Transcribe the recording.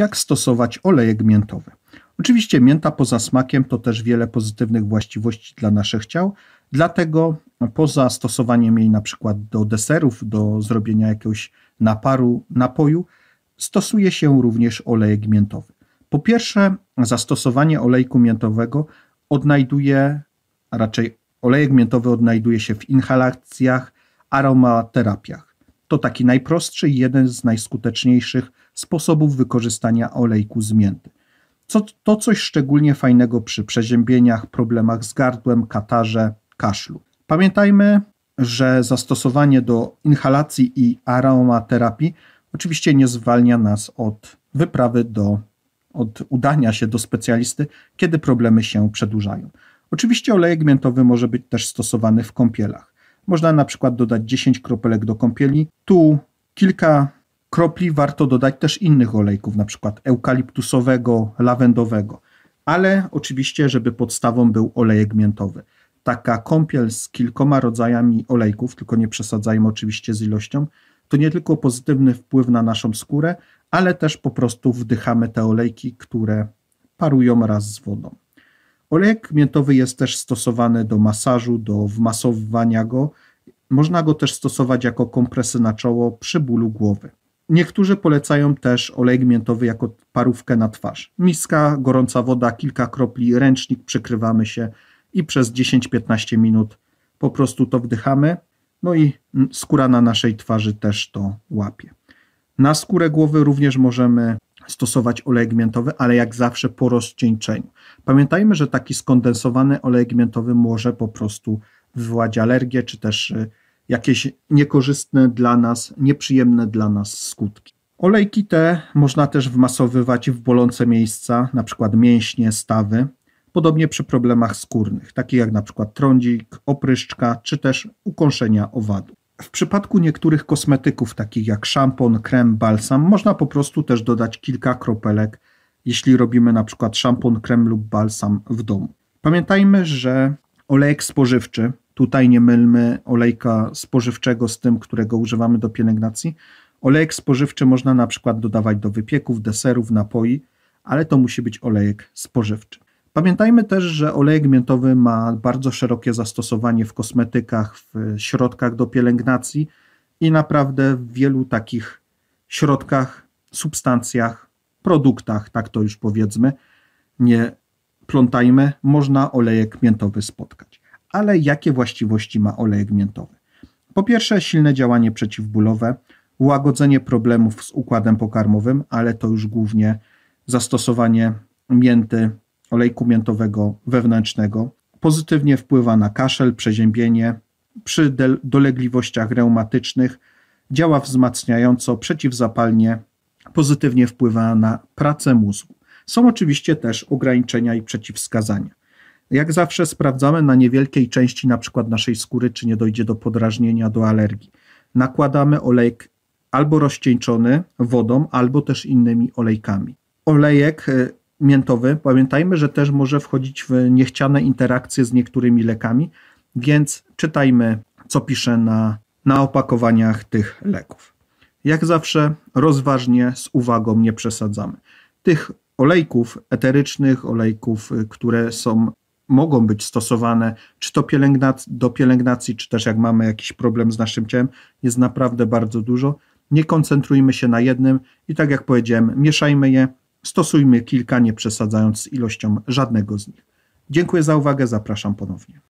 jak stosować olejek miętowy. Oczywiście mięta poza smakiem to też wiele pozytywnych właściwości dla naszych ciał, dlatego poza stosowaniem jej na przykład do deserów, do zrobienia jakiegoś naparu, napoju, stosuje się również olejek miętowy. Po pierwsze, zastosowanie olejku miętowego odnajduje, a raczej olejek miętowy odnajduje się w inhalacjach, aromaterapiach. To taki najprostszy i jeden z najskuteczniejszych sposobów wykorzystania olejku z mięty. Co, to coś szczególnie fajnego przy przeziębieniach, problemach z gardłem, katarze, kaszlu. Pamiętajmy, że zastosowanie do inhalacji i aromaterapii oczywiście nie zwalnia nas od wyprawy do, od udania się do specjalisty, kiedy problemy się przedłużają. Oczywiście olejek miętowy może być też stosowany w kąpielach. Można na przykład dodać 10 kropelek do kąpieli. Tu kilka kropli warto dodać też innych olejków, na przykład eukaliptusowego, lawendowego, ale oczywiście, żeby podstawą był olejek miętowy. Taka kąpiel z kilkoma rodzajami olejków, tylko nie przesadzajmy oczywiście z ilością, to nie tylko pozytywny wpływ na naszą skórę, ale też po prostu wdychamy te olejki, które parują raz z wodą. Olejek miętowy jest też stosowany do masażu, do wmasowywania go. Można go też stosować jako kompresy na czoło przy bólu głowy. Niektórzy polecają też olej gmiętowy jako parówkę na twarz. Miska, gorąca woda, kilka kropli, ręcznik, przykrywamy się i przez 10-15 minut po prostu to wdychamy. No i skóra na naszej twarzy też to łapie. Na skórę głowy również możemy stosować olej gmiętowy, ale jak zawsze po rozcieńczeniu. Pamiętajmy, że taki skondensowany olej gmiętowy może po prostu wywołać alergię czy też y, jakieś niekorzystne dla nas, nieprzyjemne dla nas skutki. Olejki te można też wmasowywać w bolące miejsca, na przykład mięśnie, stawy, podobnie przy problemach skórnych, takich jak na przykład trądzik, opryszczka czy też ukąszenia owadu. W przypadku niektórych kosmetyków, takich jak szampon, krem, balsam, można po prostu też dodać kilka kropelek, jeśli robimy na przykład szampon, krem lub balsam w domu. Pamiętajmy, że olejek spożywczy Tutaj nie mylmy olejka spożywczego z tym, którego używamy do pielęgnacji. Olejek spożywczy można na przykład dodawać do wypieków, deserów, napoi, ale to musi być olejek spożywczy. Pamiętajmy też, że olejek miętowy ma bardzo szerokie zastosowanie w kosmetykach, w środkach do pielęgnacji i naprawdę w wielu takich środkach, substancjach, produktach, tak to już powiedzmy, nie plątajmy, można olejek miętowy spotkać ale jakie właściwości ma olejek miętowy? Po pierwsze, silne działanie przeciwbólowe, łagodzenie problemów z układem pokarmowym, ale to już głównie zastosowanie mięty, olejku miętowego wewnętrznego. Pozytywnie wpływa na kaszel, przeziębienie. Przy dolegliwościach reumatycznych działa wzmacniająco, przeciwzapalnie, pozytywnie wpływa na pracę mózgu. Są oczywiście też ograniczenia i przeciwwskazania. Jak zawsze sprawdzamy na niewielkiej części na przykład naszej skóry, czy nie dojdzie do podrażnienia, do alergii. Nakładamy olejek albo rozcieńczony wodą, albo też innymi olejkami. Olejek e, miętowy, pamiętajmy, że też może wchodzić w niechciane interakcje z niektórymi lekami, więc czytajmy, co pisze na, na opakowaniach tych leków. Jak zawsze, rozważnie, z uwagą, nie przesadzamy. Tych olejków eterycznych, olejków, e, które są mogą być stosowane, czy to pielęgnac do pielęgnacji, czy też jak mamy jakiś problem z naszym ciałem, jest naprawdę bardzo dużo. Nie koncentrujmy się na jednym i tak jak powiedziałem, mieszajmy je, stosujmy kilka, nie przesadzając z ilością żadnego z nich. Dziękuję za uwagę, zapraszam ponownie.